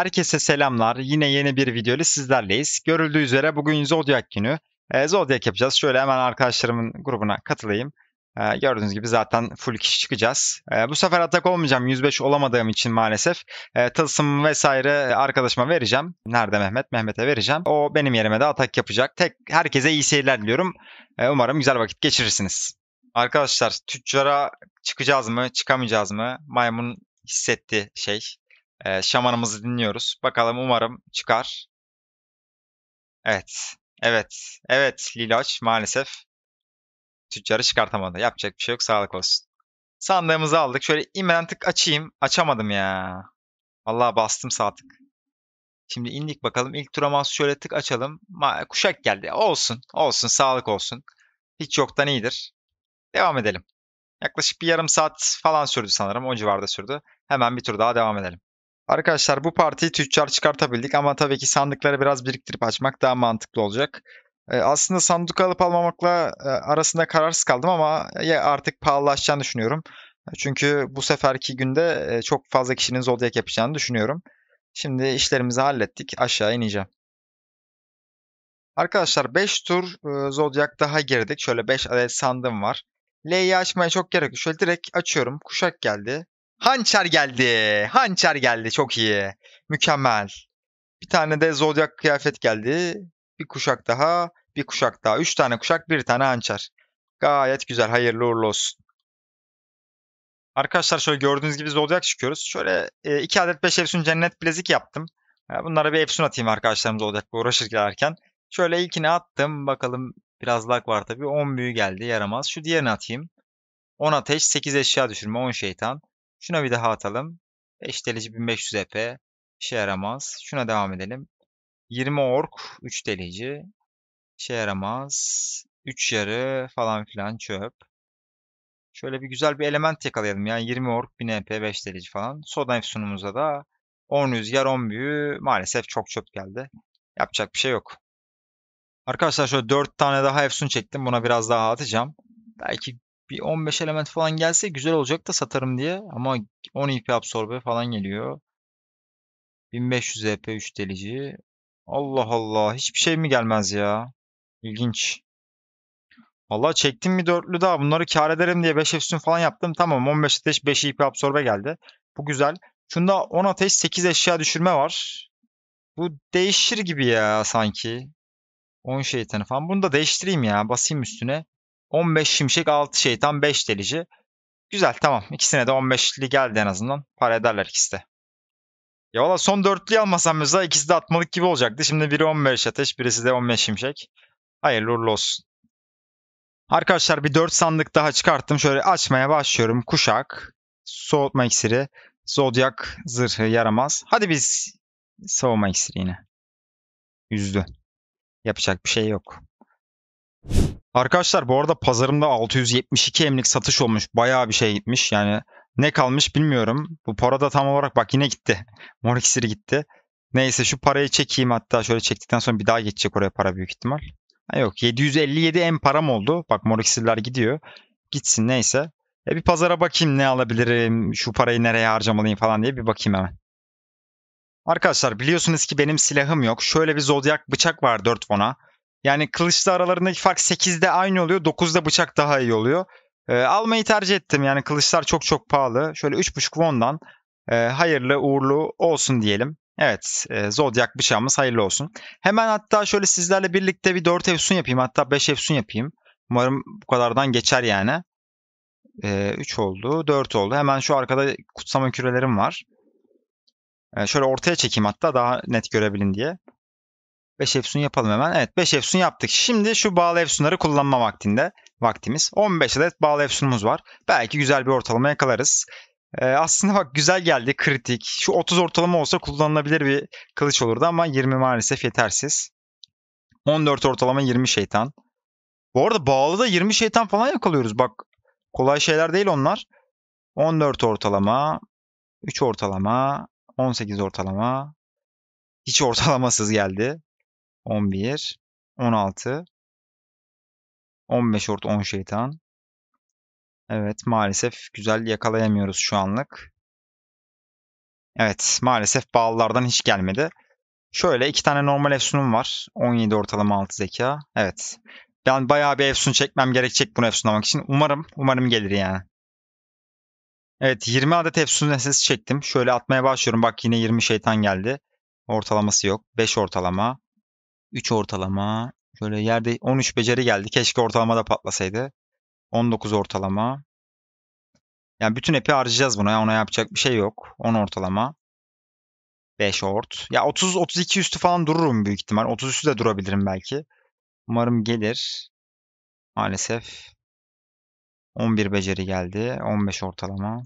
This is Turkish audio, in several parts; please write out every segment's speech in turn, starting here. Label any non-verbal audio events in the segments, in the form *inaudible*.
Herkese selamlar. Yine yeni bir video ile sizlerleyiz. Görüldüğü üzere bugün Zodiac günü. E, Zodiac yapacağız. Şöyle hemen arkadaşlarımın grubuna katılayım. Ee, gördüğünüz gibi zaten full kişi çıkacağız. Ee, bu sefer atak olmayacağım. 105 olamadığım için maalesef. E, tılsım vesaire arkadaşıma vereceğim. Nerede Mehmet? Mehmet'e vereceğim. O benim yerime de atak yapacak. Tek Herkese iyi seyirler diliyorum. umarım güzel vakit geçirirsiniz. Arkadaşlar tüccara çıkacağız mı çıkamayacağız mı? Maymun hissetti şey. E, şamanımızı dinliyoruz. Bakalım umarım çıkar. Evet. Evet. Evet Liloç maalesef tüccarı çıkartamadı. Yapacak bir şey yok. Sağlık olsun. Sandığımızı aldık. Şöyle imren tık açayım. Açamadım ya. Vallahi bastım sağ Şimdi indik bakalım. İlk tura şöyle tık açalım. Ma kuşak geldi. Olsun. Olsun. Sağlık olsun. Hiç yoktan iyidir. Devam edelim. Yaklaşık bir yarım saat falan sürdü sanırım. O civarda sürdü. Hemen bir tur daha devam edelim. Arkadaşlar bu partiyi tüccar çıkartabildik ama tabii ki sandıkları biraz biriktirip açmak daha mantıklı olacak. E, aslında sandık alıp almamakla e, arasında kararsız kaldım ama e, artık pahalılaşacağını düşünüyorum. Çünkü bu seferki günde çok fazla kişinin zodyak yapacağını düşünüyorum. Şimdi işlerimizi hallettik. Aşağı ineceğim. Arkadaşlar 5 tur e, daha girdik. Şöyle 5 adet sandım var. L'yi açmaya çok gerek yok. Şöyle direkt açıyorum. Kuşak geldi. Hançer geldi. Hançer geldi. Çok iyi. Mükemmel. Bir tane de zodyak kıyafet geldi. Bir kuşak daha. Bir kuşak daha. Üç tane kuşak. Bir tane hançer. Gayet güzel. Hayırlı uğurlu olsun. Arkadaşlar şöyle gördüğünüz gibi zodyak çıkıyoruz. Şöyle e, iki adet beş Efsun cennet bilezik yaptım. Bunlara bir Efsun atayım arkadaşlarımız zodyak uğraşırken. Şöyle ilkini attım. Bakalım biraz lag var tabii. 10 büyü geldi yaramaz. Şu diğerini atayım. 10 ateş 8 eşya düşürme 10 şeytan. Şuna bir daha atalım. 5 delici 1500 EP. İşe yaramaz. Şuna devam edelim. 20 ork 3 delici. İşe yaramaz. 3 yarı falan filan çöp. Şöyle bir güzel bir element yakalayalım. Yani 20 ork 1000 EP 5 delici falan. Soda efsunumuza da 10 rüzgar 10 büyü maalesef çok çöp geldi. Yapacak bir şey yok. Arkadaşlar şöyle 4 tane daha efsun çektim. Buna biraz daha atacağım. Belki bir 15 element falan gelse güzel olacak da satarım diye. Ama 10 IP e absorbe falan geliyor. 1500 EP 3 delici. Allah Allah. Hiçbir şey mi gelmez ya? İlginç. Valla çektim bir dörtlü daha. Bunları kar ederim diye 5 üstün falan yaptım. Tamam 15 ateş 5 IP e absorbe geldi. Bu güzel. Şunda 10 ateş 8 eşya düşürme var. Bu değişir gibi ya sanki. 10 şeytanı falan. Bunu da değiştireyim ya. Basayım üstüne. 15 şimşek 6 şeytan 5 delici. Güzel tamam. İkisine de 15'li geldi en azından. Para ederler ikisi de. Ya valla son dörtlü almasam mesela ikisi de atmalık gibi olacaktı. Şimdi biri 15 ateş birisi de 15 şimşek. Hayırlı uğurlu olsun. Arkadaşlar bir 4 sandık daha çıkarttım. Şöyle açmaya başlıyorum. Kuşak, soğutma iksiri, zodyak zırhı yaramaz. Hadi biz savunma iksiri yine. Yüzdü. Yapacak bir şey yok. Arkadaşlar bu arada pazarımda 672 emlik satış olmuş. Bayağı bir şey gitmiş. Yani ne kalmış bilmiyorum. Bu para da tam olarak bak yine gitti. *laughs* Mor iksiri gitti. Neyse şu parayı çekeyim hatta şöyle çektikten sonra bir daha geçecek oraya para büyük ihtimal. Ha yok 757 en param oldu. Bak mor iksirler gidiyor. Gitsin neyse. E bir pazara bakayım ne alabilirim, şu parayı nereye harcamalıyım falan diye bir bakayım hemen. Arkadaşlar biliyorsunuz ki benim silahım yok. Şöyle bir zodyak bıçak var 4 fona. Yani kılıçla aralarındaki fark 8'de aynı oluyor. 9'da bıçak daha iyi oluyor. E, almayı tercih ettim. Yani kılıçlar çok çok pahalı. Şöyle 3.5 won'dan e, hayırlı uğurlu olsun diyelim. Evet e, Zodiac bıçağımız hayırlı olsun. Hemen hatta şöyle sizlerle birlikte bir 4 efsun yapayım. Hatta 5 efsun yapayım. Umarım bu kadardan geçer yani. E, 3 oldu 4 oldu. Hemen şu arkada kutsama kürelerim var. E, şöyle ortaya çekeyim hatta daha net görebilin diye. 5 efsun yapalım hemen. Evet 5 efsun yaptık. Şimdi şu bağlı efsunları kullanma vaktinde vaktimiz. 15 adet bağlı efsunumuz var. Belki güzel bir ortalama yakalarız. Ee, aslında bak güzel geldi kritik. Şu 30 ortalama olsa kullanılabilir bir kılıç olurdu ama 20 maalesef yetersiz. 14 ortalama 20 şeytan. Bu arada bağlı da 20 şeytan falan yakalıyoruz. Bak kolay şeyler değil onlar. 14 ortalama, 3 ortalama, 18 ortalama. Hiç ortalamasız geldi. 11, 16, 15 ort, 10 şeytan. Evet maalesef güzel yakalayamıyoruz şu anlık. Evet maalesef bağlılardan hiç gelmedi. Şöyle iki tane normal efsunum var. 17 ortalama 6 zeka. Evet. Ben bayağı bir efsun çekmem gerekecek bunu efsunlamak için. Umarım, umarım gelir yani. Evet 20 adet efsun nesnesi çektim. Şöyle atmaya başlıyorum. Bak yine 20 şeytan geldi. Ortalaması yok. 5 ortalama. 3 ortalama. böyle yerde 13 beceri geldi. Keşke ortalama da patlasaydı. 19 ortalama. Yani bütün epi harcayacağız buna. Ya ona yapacak bir şey yok. 10 ortalama. 5 ort. Ya 30 32 üstü falan dururum büyük ihtimal. 30 üstü de durabilirim belki. Umarım gelir. Maalesef 11 beceri geldi. 15 ortalama.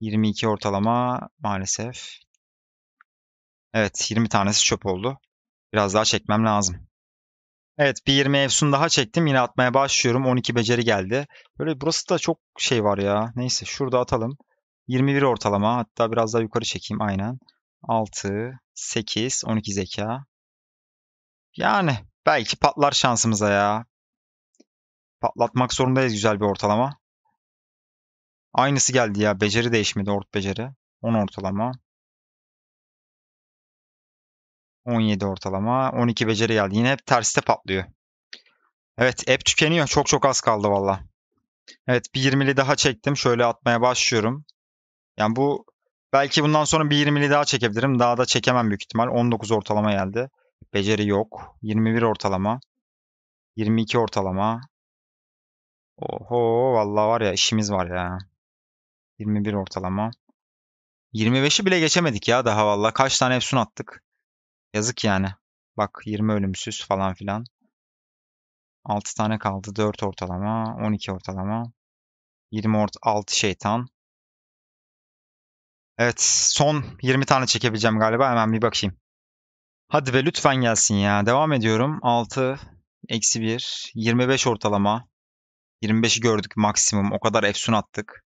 22 ortalama maalesef. Evet 20 tanesi çöp oldu. Biraz daha çekmem lazım. Evet bir 20 efsun daha çektim. Yine atmaya başlıyorum. 12 beceri geldi. Böyle burası da çok şey var ya. Neyse şurada atalım. 21 ortalama. Hatta biraz daha yukarı çekeyim aynen. 6, 8, 12 zeka. Yani belki patlar şansımıza ya. Patlatmak zorundayız güzel bir ortalama. Aynısı geldi ya. Beceri değişmedi ort beceri. 10 ortalama. 17 ortalama. 12 beceri geldi. Yine hep terste patlıyor. Evet app tükeniyor. Çok çok az kaldı valla. Evet bir 20'li daha çektim. Şöyle atmaya başlıyorum. Yani bu belki bundan sonra bir 20'li daha çekebilirim. Daha da çekemem büyük ihtimal. 19 ortalama geldi. Beceri yok. 21 ortalama. 22 ortalama. Oho valla var ya işimiz var ya. 21 ortalama. 25'i bile geçemedik ya daha valla. Kaç tane Epson attık. Yazık yani. Bak 20 ölümsüz falan filan. 6 tane kaldı. 4 ortalama. 12 ortalama. 20 orta 6 şeytan. Evet son 20 tane çekebileceğim galiba. Hemen bir bakayım. Hadi ve lütfen gelsin ya. Devam ediyorum. 6, eksi 1, 25 ortalama. 25'i gördük maksimum. O kadar efsun attık.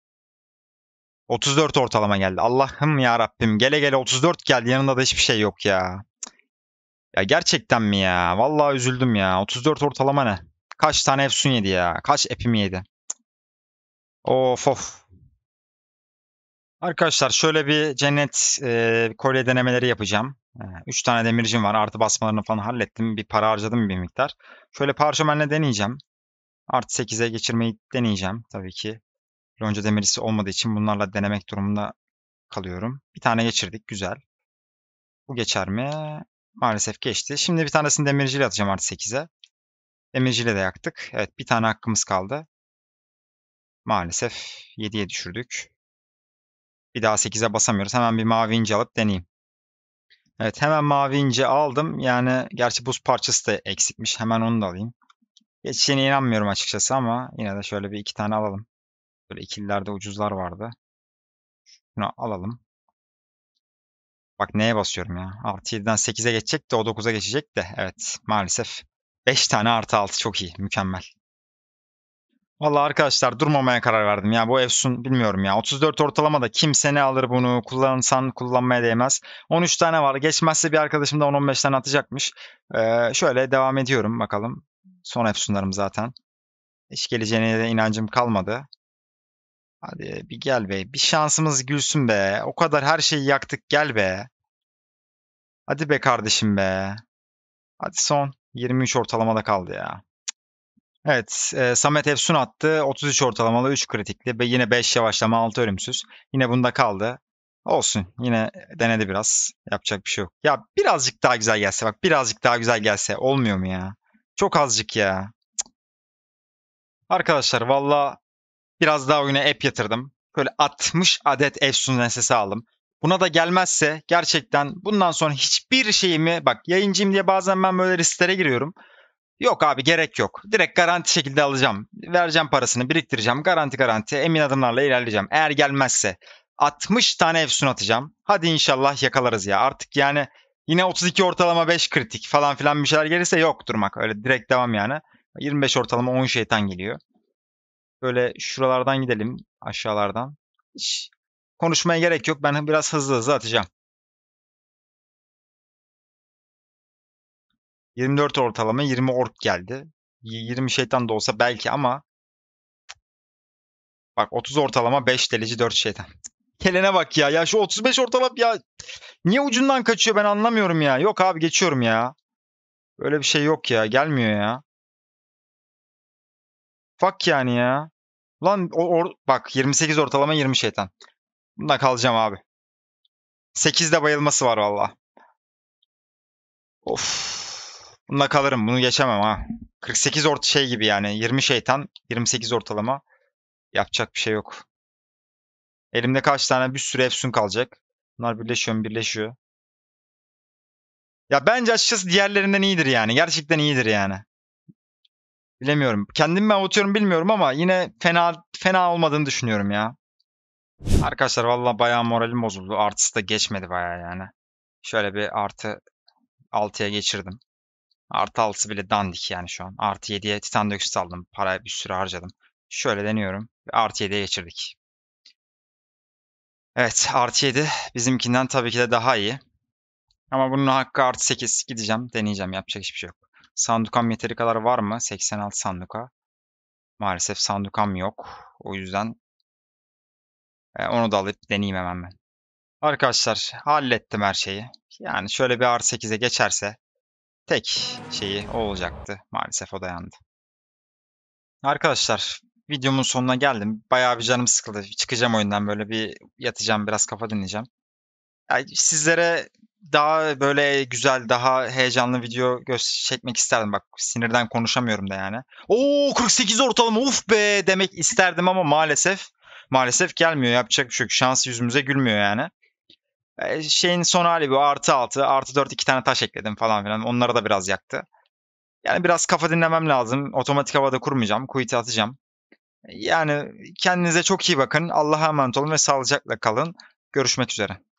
34 ortalama geldi. Allah'ım ya Rabbim. Gele gele 34 geldi. Yanında da hiçbir şey yok ya. Ya gerçekten mi ya? Vallahi üzüldüm ya. 34 ortalama ne? Kaç tane Efsun yedi ya? Kaç epim yedi? Of of. Arkadaşlar şöyle bir cennet e, kolye denemeleri yapacağım. 3 e, tane demircim var. Artı basmalarını falan hallettim. Bir para harcadım bir miktar. Şöyle parşömenle deneyeceğim. Artı 8'e geçirmeyi deneyeceğim tabii ki. Lonca demirisi olmadığı için bunlarla denemek durumunda kalıyorum. Bir tane geçirdik. Güzel. Bu geçer mi? Maalesef geçti. Şimdi bir tanesini demirciyle atacağım artı 8'e. Demirciyle de yaktık. Evet bir tane hakkımız kaldı. Maalesef 7'ye düşürdük. Bir daha 8'e basamıyoruz. Hemen bir mavi ince alıp deneyeyim. Evet hemen mavi ince aldım. Yani gerçi buz parçası da eksikmiş. Hemen onu da alayım. Geçeceğine inanmıyorum açıkçası ama yine de şöyle bir iki tane alalım. Böyle ikililerde ucuzlar vardı. Şunu alalım. Bak neye basıyorum ya. Artı 7'den 8'e geçecek de o 9'a geçecek de. Evet maalesef. 5 tane artı 6 çok iyi. Mükemmel. Valla arkadaşlar durmamaya karar verdim ya. Bu Efsun bilmiyorum ya. 34 ortalamada kimse ne alır bunu? Kullansan kullanmaya değmez. 13 tane var. Geçmezse bir arkadaşım da 10-15 tane atacakmış. Ee, şöyle devam ediyorum bakalım. Son Efsunlarım zaten. Hiç geleceğine de inancım kalmadı. Hadi bir gel be. Bir şansımız gülsün be. O kadar her şeyi yaktık gel be. Hadi be kardeşim be. Hadi son. 23 ortalamada kaldı ya. Evet, e, Samet Efsun attı. 33 ortalamalı 3 kritikli ve yine 5 yavaşlama 6 ölümsüz. Yine bunda kaldı. Olsun. Yine denedi biraz. Yapacak bir şey yok. Ya birazcık daha güzel gelse bak. Birazcık daha güzel gelse olmuyor mu ya? Çok azıcık ya. Cık. Arkadaşlar valla Biraz daha oyuna app yatırdım. Böyle 60 adet Efsun sesi aldım. Buna da gelmezse gerçekten bundan sonra hiçbir şeyimi bak yayıncıyım diye bazen ben böyle risklere giriyorum. Yok abi gerek yok. Direkt garanti şekilde alacağım. Vereceğim parasını biriktireceğim. Garanti garanti emin adımlarla ilerleyeceğim. Eğer gelmezse 60 tane Efsun atacağım. Hadi inşallah yakalarız ya. Artık yani yine 32 ortalama 5 kritik falan filan bir şeyler gelirse yok durmak. Öyle direkt devam yani. 25 ortalama 10 şeytan geliyor. Böyle şuralardan gidelim aşağılardan. Hiç konuşmaya gerek yok. Ben biraz hızlı hızlı atacağım. 24 ortalama 20 ork geldi. 20 şeytan da olsa belki ama bak 30 ortalama 5 delici 4 şeytan. Kelene bak ya. Ya şu 35 ortalama ya niye ucundan kaçıyor ben anlamıyorum ya. Yok abi geçiyorum ya. Böyle bir şey yok ya. Gelmiyor ya. Fuck yani ya. Lan o, or, bak 28 ortalama 20 şeytan. Bunda kalacağım abi. 8'de bayılması var valla. Of. Bunda kalırım. Bunu geçemem ha. 48 orta şey gibi yani. 20 şeytan, 28 ortalama. Yapacak bir şey yok. Elimde kaç tane bir sürü Efsun kalacak. Bunlar birleşiyor, birleşiyor. Ya bence açıkçası diğerlerinden iyidir yani. Gerçekten iyidir yani. Bilemiyorum. Kendimi mi avutuyorum bilmiyorum ama yine fena fena olmadığını düşünüyorum ya. Arkadaşlar valla bayağı moralim bozuldu. Artısı da geçmedi bayağı yani. Şöyle bir artı 6'ya geçirdim. Artı 6'sı bile dandik yani şu an. Artı 7'ye titan döküsü aldım. Parayı bir sürü harcadım. Şöyle deniyorum. Artı 7'ye geçirdik. Evet artı 7 bizimkinden tabii ki de daha iyi. Ama bunun hakkı artı 8 gideceğim deneyeceğim yapacak hiçbir şey yok. Sandukam yeteri kadar var mı? 86 sanduka. Maalesef sandukam yok. O yüzden e, onu da alıp deneyeyim hemen ben. Arkadaşlar hallettim her şeyi. Yani şöyle bir R8'e geçerse tek şeyi o olacaktı. Maalesef o dayandı. Arkadaşlar videomun sonuna geldim. Bayağı bir canım sıkıldı. Çıkacağım oyundan böyle bir yatacağım biraz kafa dinleyeceğim. Yani sizlere daha böyle güzel, daha heyecanlı video göz çekmek isterdim. Bak sinirden konuşamıyorum da yani. Oo 48 ortalama uf be demek isterdim ama maalesef maalesef gelmiyor. Yapacak bir şey yok. Şans yüzümüze gülmüyor yani. E, şeyin son hali bu artı 6, artı 4 iki tane taş ekledim falan filan. Onları da biraz yaktı. Yani biraz kafa dinlemem lazım. Otomatik havada kurmayacağım. Quit'i atacağım. Yani kendinize çok iyi bakın. Allah'a emanet olun ve sağlıcakla kalın. Görüşmek üzere.